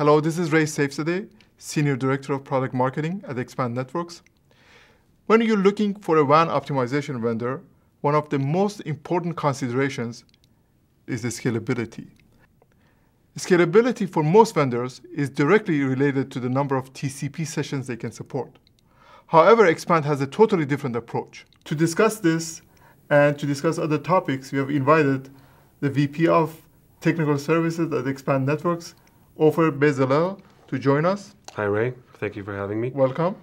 Hello, this is Ray Safesadeh, Senior Director of Product Marketing at Expand Networks. When you're looking for a WAN optimization vendor, one of the most important considerations is the scalability. Scalability for most vendors is directly related to the number of TCP sessions they can support. However, Expand has a totally different approach. To discuss this and to discuss other topics, we have invited the VP of Technical Services at Expand Networks, Ofer Bezalel, to join us. Hi, Ray. Thank you for having me. Welcome.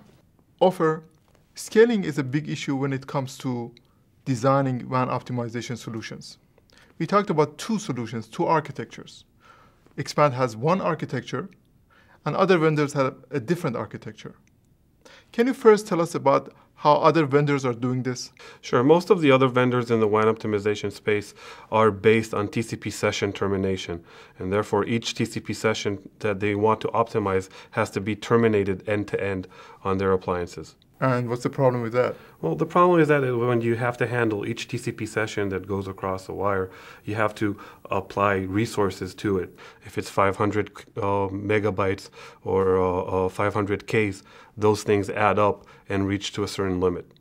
Ofer, scaling is a big issue when it comes to designing WAN optimization solutions. We talked about two solutions, two architectures. Expand has one architecture, and other vendors have a different architecture. Can you first tell us about how other vendors are doing this? Sure. Most of the other vendors in the WAN optimization space are based on TCP session termination. And therefore, each TCP session that they want to optimize has to be terminated end to end on their appliances. And what's the problem with that? Well, the problem is that when you have to handle each TCP session that goes across the wire, you have to apply resources to it. If it's 500 uh, megabytes or uh, uh 500 Ks, those things add up and reach to a certain limit.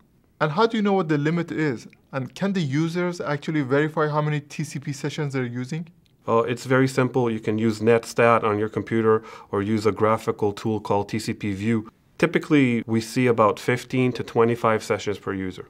And how do you know what the limit is? And can the users actually verify how many TCP sessions they're using? Uh, it's very simple. You can use NetStat on your computer or use a graphical tool called TCP View Typically, we see about 15 to 25 sessions per user.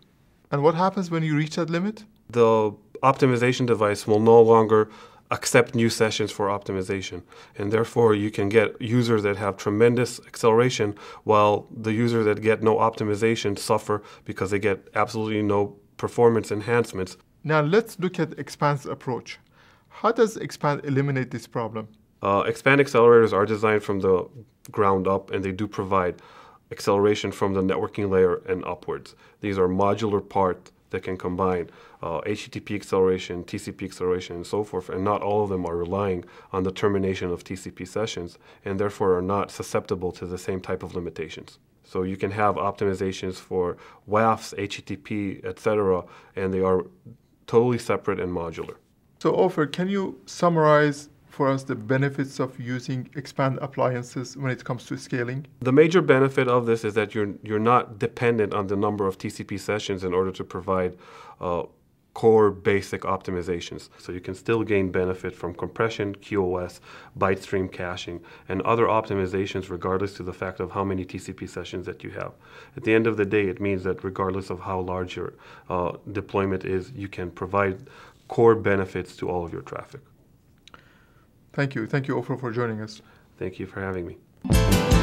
And what happens when you reach that limit? The optimization device will no longer accept new sessions for optimization. And therefore, you can get users that have tremendous acceleration while the users that get no optimization suffer because they get absolutely no performance enhancements. Now, let's look at Expand's approach. How does Expand eliminate this problem? Uh, expand accelerators are designed from the ground up and they do provide acceleration from the networking layer and upwards. These are modular parts that can combine uh, HTTP acceleration, TCP acceleration, and so forth, and not all of them are relying on the termination of TCP sessions and therefore are not susceptible to the same type of limitations. So you can have optimizations for WAFs, HTTP, etc., and they are totally separate and modular. So Ofer, can you summarize for us the benefits of using expand appliances when it comes to scaling? The major benefit of this is that you're, you're not dependent on the number of TCP sessions in order to provide uh, core basic optimizations. So you can still gain benefit from compression, QoS, byte stream caching, and other optimizations regardless to the fact of how many TCP sessions that you have. At the end of the day, it means that regardless of how large your uh, deployment is, you can provide core benefits to all of your traffic. Thank you. Thank you, Ofer, for joining us. Thank you for having me.